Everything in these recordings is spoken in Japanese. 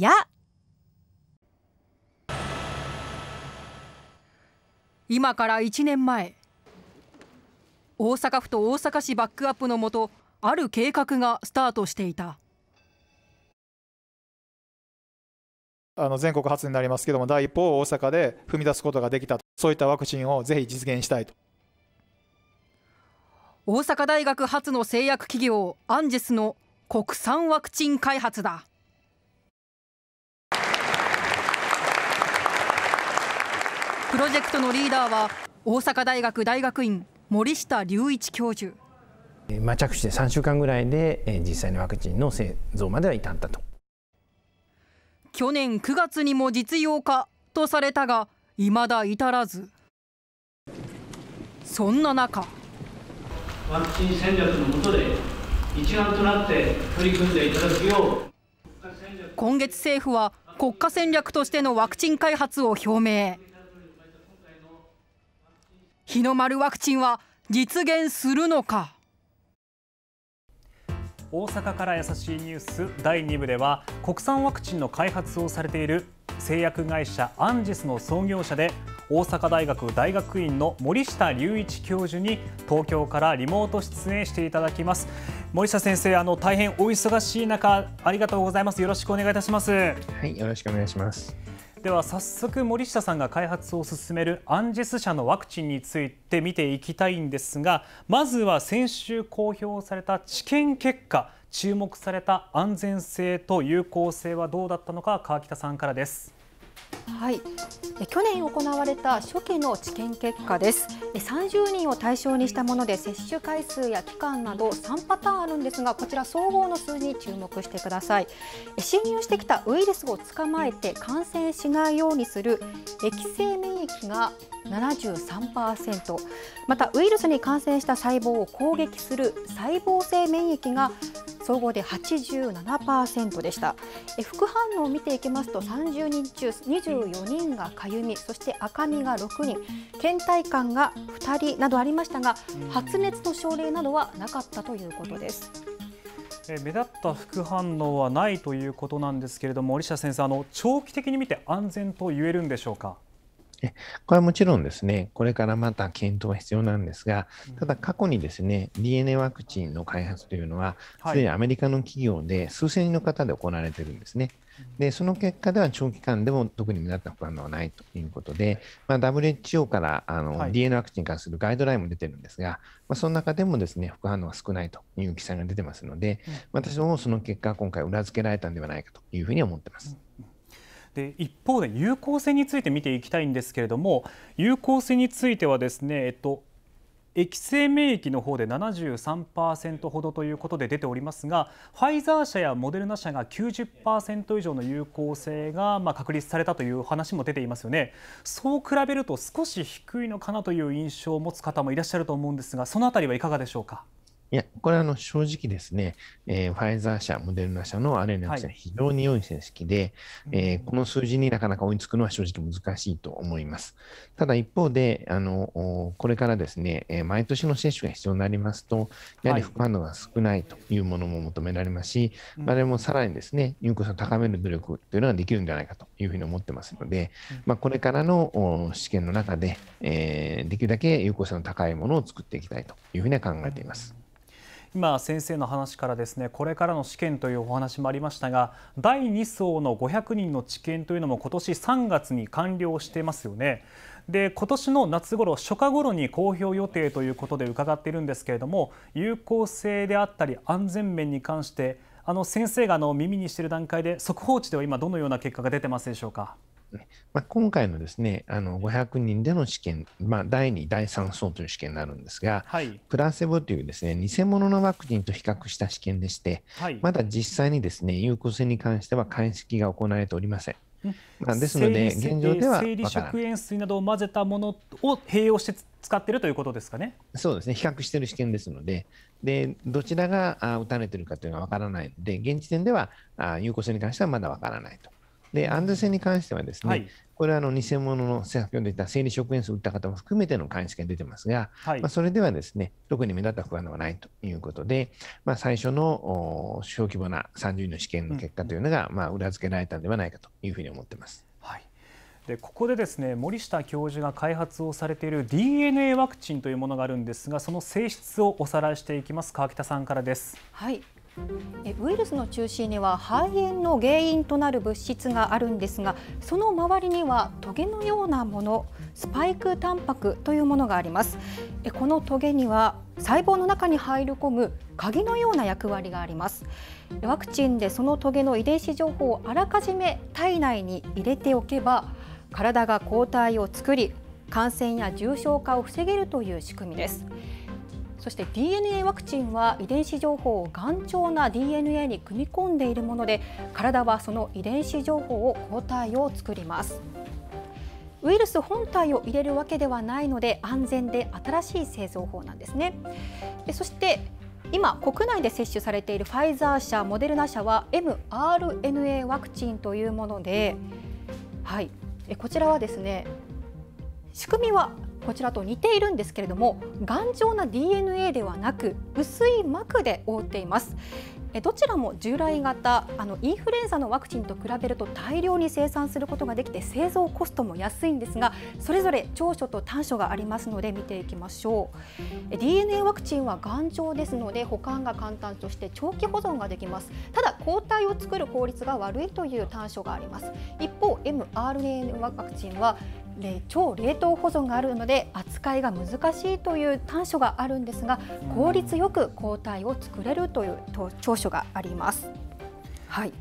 や今から1年前大阪府と大阪市バックアップのもとある計画がスタートしていたあの全国初になりますけども第一歩を大阪で踏み出すことができたそういったワクチンをぜひ実現したいと大阪大学発の製薬企業アンジェスの国産ワクチン開発だ。プロジェクトのリーダーは大阪大学大学院森下隆一教授まあ、着手して3週間ぐらいで実際のワクチンの製造までは至ったと去年9月にも実用化とされたがいまだ至らずそんな中ワクチン戦略の下で一丸となって取り組んでいただくよう今月政府は国家戦略としてのワクチン開発を表明日の丸ワクチンは実現するのか大阪から優しいニュース第2部では国産ワクチンの開発をされている製薬会社アンジスの創業者で大阪大学大学院の森下隆一教授に東京からリモート出演していただきます森下先生あの大変お忙しい中ありがとうございますよろしくお願いいたしますはいよろしくお願いしますでは早速森下さんが開発を進めるアンジェス社のワクチンについて見ていきたいんですがまずは先週公表された治験結果注目された安全性と有効性はどうだったのか川北さんからです。はい、去年行われた初期の治験結果です30人を対象にしたもので接種回数や期間など3パターンあるんですがこちら総合の数字に注目してください侵入してきたウイルスを捕まえて感染しないようにする液性免疫が73%またウイルスに感染した細胞を攻撃する細胞性免疫が総合で87%でした。え副反応を見ていきますと30人中24人がかゆみ、そして赤みが6人、倦怠感が2人などありましたが、発熱の症例などはなかったということです。目立った副反応はないということなんですけれども、森下先生、あの長期的に見て安全と言えるんでしょうか。これはもちろんですね、これからまた検討は必要なんですが、ただ過去にですね、DNA ワクチンの開発というのは、すでにアメリカの企業で数千人の方で行われているんですね。で、その結果では長期間でも特に目立った不安はないということで、まあ、WHO からあの、DNA ワクチンに関するガイドラインも出てるんですが、まあ、その中でもですね、副反応は少ないという記載が出てますので、私もその結果、今回裏付けられたんではないかというふうに思ってます。で一方で有効性について見ていきたいんですけれども有効性についてはですね、えっと、液性免疫の方で73%ほどということで出ておりますがファイザー社やモデルナ社が90%以上の有効性がま確立されたという話も出ていますよねそう比べると少し低いのかなという印象を持つ方もいらっしゃると思うんですがその辺りはいかがでしょうか。いや、これはあの正直ですね、えー、ファイザー社、モデルナ社の RNA ワクチは非常に良い成績で、はい、えー、この数字になかなか追いつくのは正直難しいと思います。ただ一方で、あのこれからですね、え毎年の接種が必要になりますと、やはり副反応が少ないというものも求められますし、はい、もさらにですね、有効性を高める努力というのができるんじゃないかというふうに思ってますので、まあ、これからの試験の中で、えー、できるだけ有効性の高いものを作っていきたいというふうには考えています。今先生の話からですねこれからの試験というお話もありましたが第2層の500人の治験というのも今年3月に完了してますよね。で今年の夏頃初夏頃に公表予定ということで伺っているんですけれども有効性であったり安全面に関してあの先生があの耳にしている段階で速報値では今どのような結果が出てますでしょうか。まあ、今回のですねあの500人での試験、まあ、第2、第3相という試験になるんですが、はい、プラセボというですね偽物のワクチンと比較した試験でして、はい、まだ実際にですね有効性に関しては鑑識が行われておりません。まあ、ですので、現状では生理食塩水などを混ぜたものを併用して使っているということですかね。そうですね、比較している試験ですので、でどちらが打たれているかというのは分からないので、現時点では有効性に関してはまだ分からないと。で、安全性に関してはですね、はい、これはあの偽物の先読んでいた生理食塩水を打った方も含めての鑑識が出てますが、はい、まあ、それではですね、特に目立った不安はないということで、まあ、最初の小規模な30人の試験の結果というのが、まあ、裏付けられたのではないかというふうに思ってます。はいでここでですね森下教授が開発をされている DNA ワクチンというものがあるんですがその性質をおさらいしていきます川北さんからですはいウイルスの中心には肺炎の原因となる物質があるんですがその周りにはとげのようなものスパイクタンパクというものがありますこのトゲには細胞の中に入り込む鍵のような役割がありますワクチンでそのトゲの遺伝子情報をあらかじめ体内に入れておけば体が抗体を作り感染や重症化を防げるという仕組みですそして DNA ワクチンは遺伝子情報を頑丈な DNA に組み込んでいるもので体はその遺伝子情報を抗体を作りますウイルス本体を入れるわけではないので安全で新しい製造法なんですねでそして今国内で接種されているファイザー社モデルナ社は mRNA ワクチンというものではいこちらはですね仕組みはこちらと似ているんですけれども頑丈な DNA ではなく薄い膜で覆っています。どちらも従来型あのインフルエンザのワクチンと比べると大量に生産することができて製造コストも安いんですがそれぞれ長所と短所がありますので見ていきましょう DNA ワクチンは頑丈ですので保管が簡単として長期保存ができますただ抗体を作る効率が悪いという短所があります一方 mRNA ワクチンは超冷凍保存があるので扱いが難しいという短所があるんですが効率よく抗体を作れるという長所があります。はい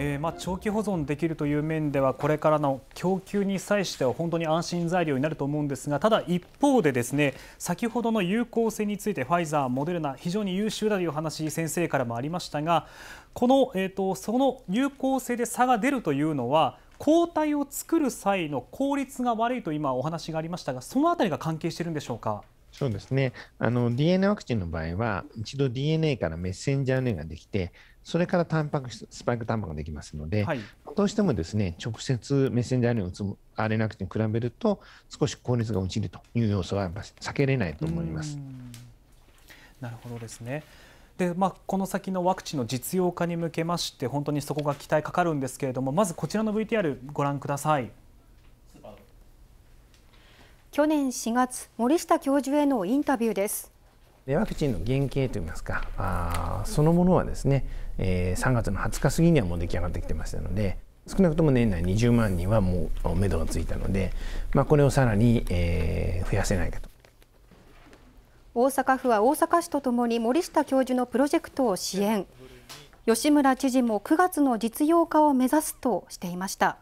えー、まあ長期保存できるという面ではこれからの供給に際しては本当に安心材料になると思うんですがただ一方でですね先ほどの有効性についてファイザー、モデルナ非常に優秀だという話先生からもありましたがこの、えとその有効性で差が出るというのは抗体を作る際の効率が悪いと今お話がありましたがそのあたりが関係してるんでしょうか。そうですね。あの DNA ワクチンの場合は、一度 DNA からメッセンジャー RNA ができて、それからタンパク質、スパイクタンパクができますので、はい、どうしてもですね、直接メッセンジャー RNA を打つ RNA ワクチンに比べると、少し効率が落ちるという要素はやっぱ避けれないと思います。なるほどですね。で、まあ、この先のワクチンの実用化に向けまして本当にそこが期待かかるんですけれどもまずこちらの VTR ご覧ください。去年4月森下教授へのインタビューです。ワクチンの原型といいますかあそのものはですね、えー、3月の20日過ぎにはもう出来上がってきてましたので少なくとも年内20万人はもう目処がついたので、まあ、これをさらに、えー、増やせないかと。大阪府は大阪市とともに森下教授のプロジェクトを支援吉村知事も9月の実用化を目指すとしていました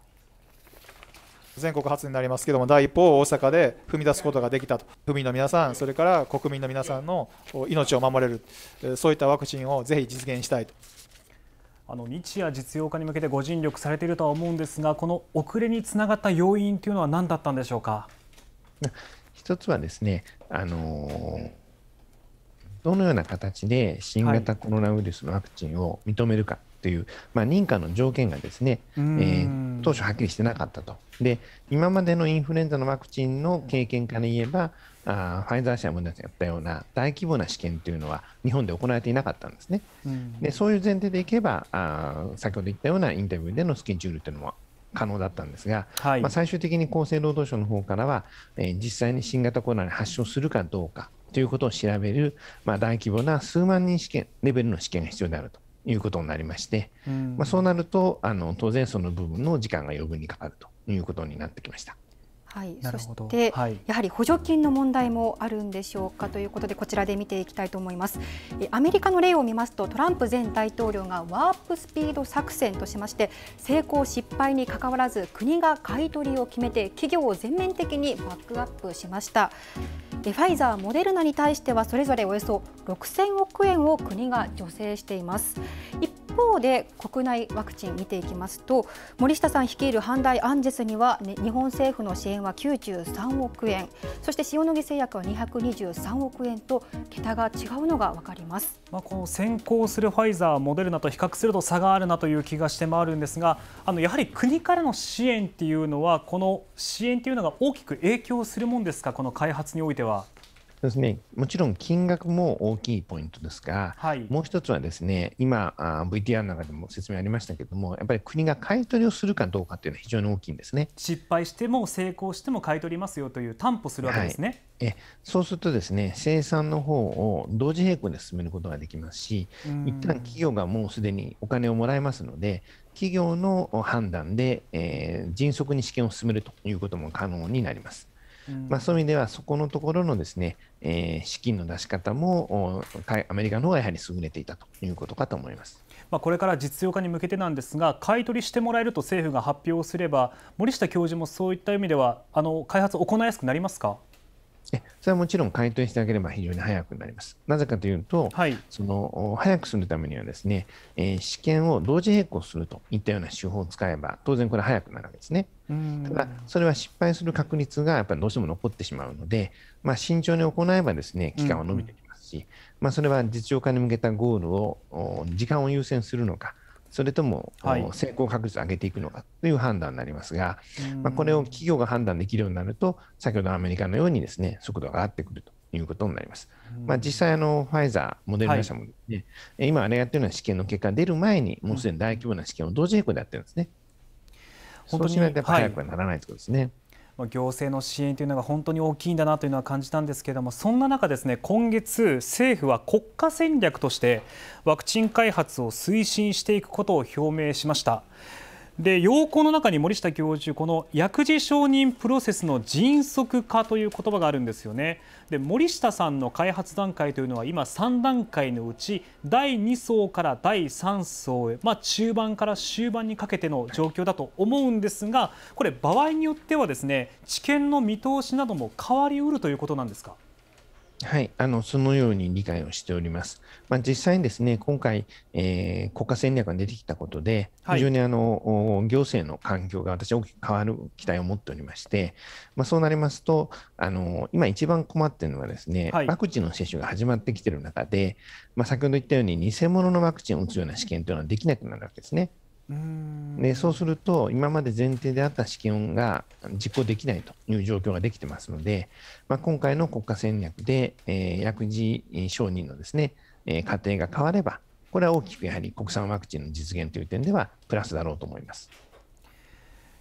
全国初になりますけども第一歩を大阪で踏み出すことができたと府民の皆さんそれから国民の皆さんの命を守れるそういったワクチンをぜひ実現したいとあの日夜実用化に向けてご尽力されているとは思うんですがこの遅れにつながった要因というのは何だったんでしょうか一つはですねあのーどのような形で新型コロナウイルスのワクチンを認めるかという、はい、まあ、認可の条件がですね、えー、当初はっきりしてなかったと。で今までのインフルエンザのワクチンの経験から言えばあファイザー社もやったような大規模な試験というのは日本で行われていなかったんですね。でそういう前提でいけばあ先ほど言ったようなインタビューでのスケジュールというのも可能だったんですが、はい、まあ、最終的に厚生労働省の方からは、えー、実際に新型コロナに発症するかどうか、ということを調べる、まあ、大規模な数万人試験レベルの試験が必要であるということになりまして、うん、まあ、そうなるとあの当然その部分の時間が余分にかかるということになってきました。はい、そして、はい、やはり補助金の問題もあるんでしょうかということで、こちらで見ていきたいと思います。アメリカの例を見ますと、トランプ前大統領がワープスピード作戦としまして、成功、失敗にかかわらず、国が買い取りを決めて、企業を全面的にバックアップしました。ファイザー、モデルナに対しては、それぞれおよそ6000億円を国が助成しています。一方で国内ワクチン見ていきますと森下さん率いる阪大アンジェスには、ね、日本政府の支援は93億円そして塩野義製薬は223億円と桁が違うのが分かります、まあ、この先行するファイザーモデルナと比較すると差があるなという気がしてもあるんですがあのやはり国からの支援っていうのはこの支援というのが大きく影響するもんですかこの開発においては。ですね、もちろん金額も大きいポイントですが、はい、もう一つはですね、今あ、VTR の中でも説明ありましたけれども、やっぱり国が買い取りをするかどうかというのは非常に大きいんですね失敗しても成功しても買い取りますよという担保するわけですね。はいえそうするとですね生産の方を同時並行で進めることができますし、一旦企業がもうすでにお金をもらえますので企業の判断で、えー、迅速に試験を進めるということも可能になります。まあ、そういう意味ではそこのところのですね、えー、資金の出し方もアメリカの方がやはり優れていたということかと思います。まあ、これから実用化に向けてなんですが買い取りしてもらえると政府が発表すれば森下教授もそういった意味ではあの開発を行いやすくなりますかえそれはもちろん回答してあげれば非常に早くなります。なぜかというと、はい、その早くするためにはですね、えー、試験を同時並行するといったような手法を使えば、当然これ早くなるわけですね。ただ、それは失敗する確率がやっぱりどうしても残ってしまうので、まあ、慎重に行えばですね、期間は伸びてきますし、うんうん、まあ、それは実用化に向けたゴールを、時間を優先するのか、それとも、はい、成功確率を上げていくのかという判断になりますが、まあ、これを企業が判断できるようになると、先ほどアメリカのようにですね速度が上がってくるということになります。まあ、実際あの、ファイザー、モデルナ社もね、はい、今、あれやってるような試験の結果が出る前に、もうすでに大規模な試験を同時並行でやってるんですね。うん、そうしないと早くはならないということですね。はい行政の支援というのが本当に大きいんだなというのは感じたんですけれどもそんな中ですね今月政府は国家戦略としてワクチン開発を推進していくことを表明しました。で要項の中に森下教授この薬事承認プロセスの迅速化という言葉があるんですよねで森下さんの開発段階というのは今3段階のうち第2層から第3層へ、まあ、中盤から終盤にかけての状況だと思うんですがこれ場合によってはですね治験の見通しなども変わりうるということなんですかはい、あのそのように理解をしております。まあ、実際にですね、今回、えー、国家戦略が出てきたことで、非常にあの、はい、行政の環境が私、大きく変わる期待を持っておりまして、まあ、そうなりますと、あの今、一番困っているのはですね、ワクチンの接種が始まってきている中で、まあ、先ほど言ったように、偽物のワクチンを打つような試験というのはできなくなるわけですね。でそうすると今まで前提であった試験が実行できないという状況ができてますので、まあ、今回の国家戦略で、えー、薬事承認のですね、えー、過程が変わればこれは大きくやはり国産ワクチンの実現という点ではプラスだろうと思います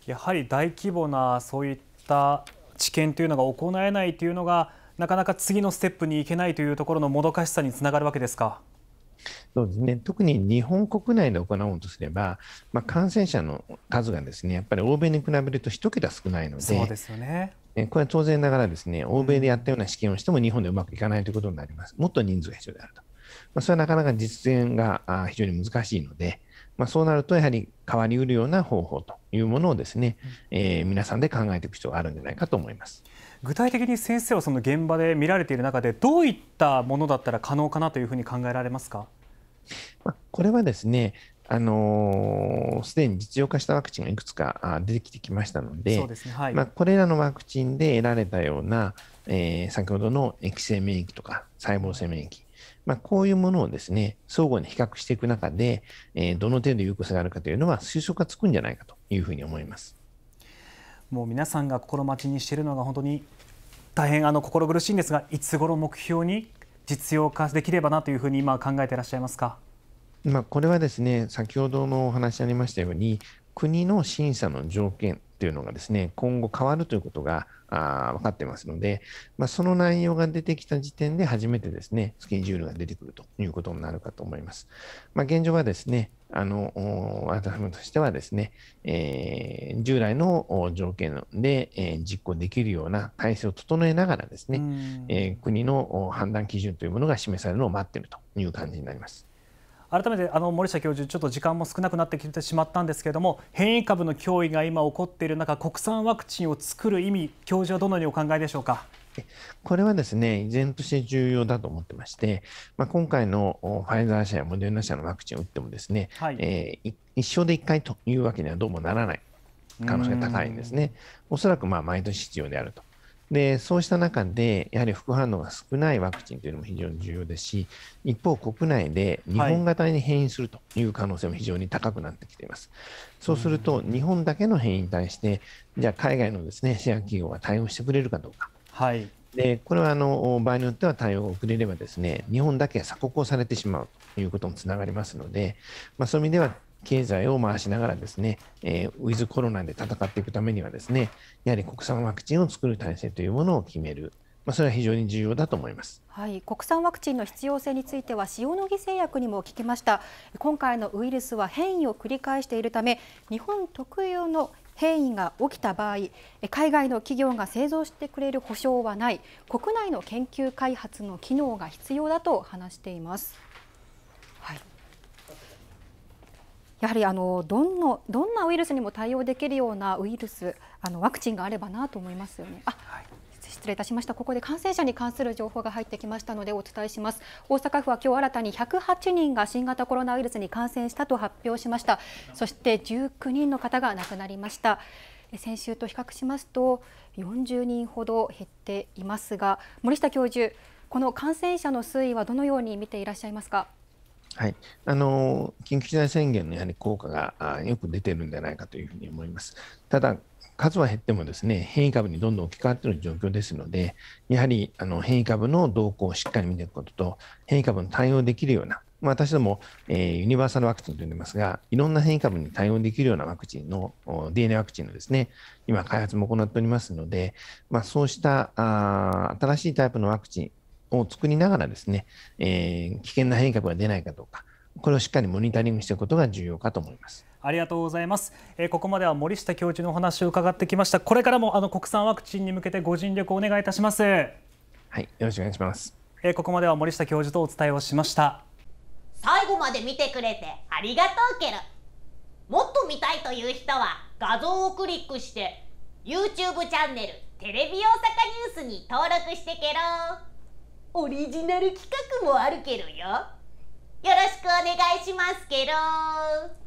やはり大規模なそういった治験というのが行えないというのがなかなか次のステップに行けないというところのもどかしさにつながるわけですか。そうですね、特に日本国内で行おうとすれば、まあ、感染者の数がですねやっぱり欧米に比べると1桁少ないので。そうですよねこれは当然ながらですね、欧米でやったような試験をしても日本でうまくいかないということになります。もっと人数が必要であると。まあ、それはなかなか実現が非常に難しいので、まあ、そうなるとやはり変わりうるような方法というものをですね、えー、皆さんで考えていく必要があるんじゃないかと思います。具体的に先生はその現場で見られている中でどういったものだったら可能かなというふうに考えられますかこれはですねあのす、でに実用化したワクチンがいくつか出てきてきましたので、でねはい、まあ、これらのワクチンで得られたような、えー、先ほどの液性免疫とか細胞性免疫、まあ、こういうものをですね、相互に比較していく中で、えー、どの程度有効性があるかというのは推測がつくんじゃないかというふうに思います。もう皆さんが心待ちにしているのが本当に大変あの心苦しいんですがいつ頃目標に実用化できればなというふうに今考えていらっしゃいますか。まあ、これはですね先ほどのお話ありましたように国の審査の条件というのがですね今後変わるということがあ分かってますので、まあ、その内容が出てきた時点で初めてですねスケジュールが出てくるということになるかと思います。まあ、現状はですねあの、アムとしてはですね、えー、従来の条件で、えー、実行できるような体制を整えながらですね、えー、国の判断基準というものが示されるのを待っているという感じになります。改めてあの森下教授、ちょっと時間も少なくなってきてしまったんですけれども、変異株の脅威が今起こっている中、国産ワクチンを作る意味、教授はどのようにお考えでしょうか。これはですね、依然として重要だと思ってまして、まあ、今回のファイザー社やモデルナ社のワクチンを打ってもですね、はい、えー、一生で1回というわけにはどうもならない可能性が高いんですね。おそらくまあ毎年必要であると。で、そうした中で、やはり副反応が少ないワクチンというのも非常に重要ですし、一方、国内で日本型に変異するという可能性も非常に高くなってきています。そうすると、日本だけの変異に対して、じゃあ海外のですね、シェア企業が対応してくれるかどうか。はい。で、これはあの場合によっては対応が遅れればですね、日本だけ鎖国をされてしまうということもつながりますので、まあ、そういう意味では経済を回しながらですね、えー、ウィズコロナで戦っていくためにはですね、やはり国産ワクチンを作る体制というものを決める。まあ、それは非常に重要だと思います、はい、国産ワクチンの必要性については塩野義製薬にも聞きました今回のウイルスは変異を繰り返しているため日本特有の変異が起きた場合海外の企業が製造してくれる保証はない国内の研究開発の機能が必要だと話しています。やはりあのどんのどんなウイルスにも対応できるようなウイルスあのワクチンがあればなと思いますよね。あ、はい、失礼いたしました。ここで感染者に関する情報が入ってきましたのでお伝えします。大阪府は今日新たに108人が新型コロナウイルスに感染したと発表しました。そして19人の方が亡くなりました。先週と比較しますと40人ほど減っていますが、森下教授、この感染者の推移はどのように見ていらっしゃいますか。はい、あの緊急事態宣言のやはり効果がよく出てるんじゃないかというふうに思います。ただ数は減ってもですね変異株にどんどん置き換わっている状況ですので、やはりあの変異株の動向をしっかり見ていくことと、変異株に対応できるような、まあ、私ども、えー、ユニバーサルワクチンと呼んでますが、いろんな変異株に対応できるようなワクチンの、DNA ワクチンのですね今、開発も行っておりますので、まあ、そうしたあ新しいタイプのワクチン、を作りながらですね、えー、危険な変異株が出ないかどうか、これをしっかりモニタリングしていくことが重要かと思います。ありがとうございます。えー、ここまでは森下教授のお話を伺ってきました。これからもあの国産ワクチンに向けてご尽力をお願いいたします。はい、よろしくお願いします。えー、ここまでは森下教授とお伝えをしました。最後まで見てくれてありがとうケル。もっと見たいという人は画像をクリックして YouTube チャンネルテレビ大阪ニュースに登録してケロオリジナル企画もあるけどよよろしくお願いしますけど